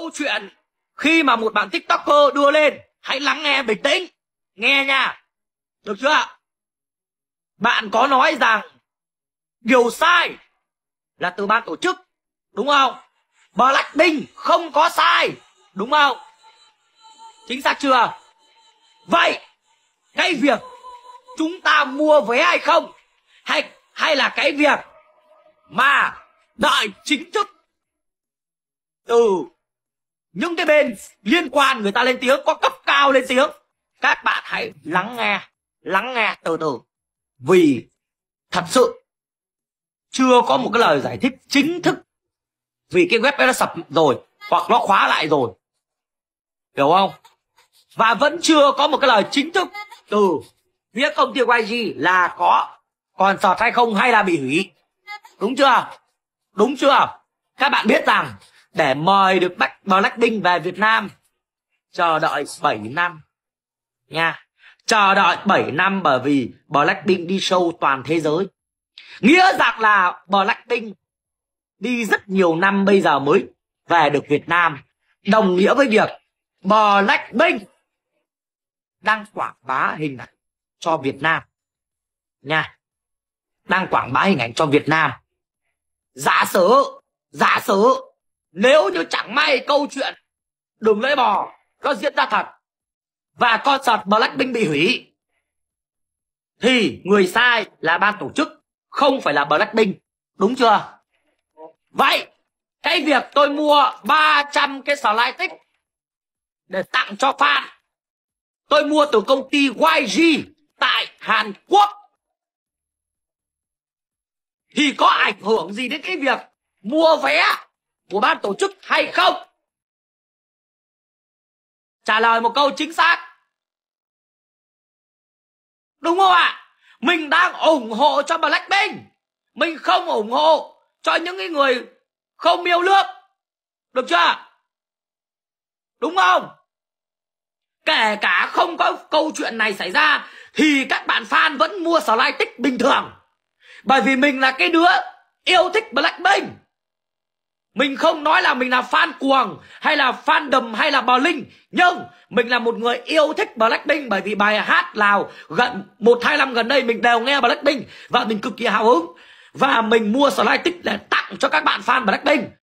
câu chuyện khi mà một bạn tiktoker đưa lên hãy lắng nghe bình tĩnh nghe nha được chưa bạn có nói rằng điều sai là từ ban tổ chức đúng không blackpink không có sai đúng không chính xác chưa vậy cái việc chúng ta mua vé hay không hay hay là cái việc mà đợi chính thức từ những cái bên liên quan người ta lên tiếng có cấp cao lên tiếng các bạn hãy lắng nghe lắng nghe từ từ vì thật sự chưa có một cái lời giải thích chính thức vì cái web ấy nó sập rồi hoặc nó khóa lại rồi hiểu không và vẫn chưa có một cái lời chính thức từ phía công ty YG là có còn sọt hay không hay là bị hủy đúng chưa đúng chưa các bạn biết rằng để mời được Black, Blackpink về Việt Nam chờ đợi 7 năm nha chờ đợi 7 năm bởi vì Blackpink đi show toàn thế giới nghĩa rằng là Blackpink đi rất nhiều năm bây giờ mới về được Việt Nam đồng nghĩa với việc Blackpink đang quảng bá hình ảnh cho Việt Nam nha đang quảng bá hình ảnh cho Việt Nam giả sử giả sử nếu như chẳng may câu chuyện đường lưỡi bò có diễn ra thật và concert Blackpink bị hủy thì người sai là ban tổ chức không phải là Blackpink đúng chưa vậy cái việc tôi mua 300 cái slide tích để tặng cho fan tôi mua từ công ty YG tại Hàn Quốc thì có ảnh hưởng gì đến cái việc mua vé của ban tổ chức hay không? Trả lời một câu chính xác. Đúng không ạ? Mình đang ủng hộ cho Blackpink. Mình không ủng hộ cho những người không yêu nước. Được chưa? Đúng không? Kể cả không có câu chuyện này xảy ra thì các bạn fan vẫn mua slide tích bình thường. Bởi vì mình là cái đứa yêu thích Blackpink. Mình không nói là mình là fan cuồng hay là fan đầm hay là bò Linh Nhưng mình là một người yêu thích Blackpink bởi vì bài hát Lào gần 1-2 năm gần đây mình đều nghe Blackpink Và mình cực kỳ hào hứng Và mình mua slide tích để tặng cho các bạn fan Blackpink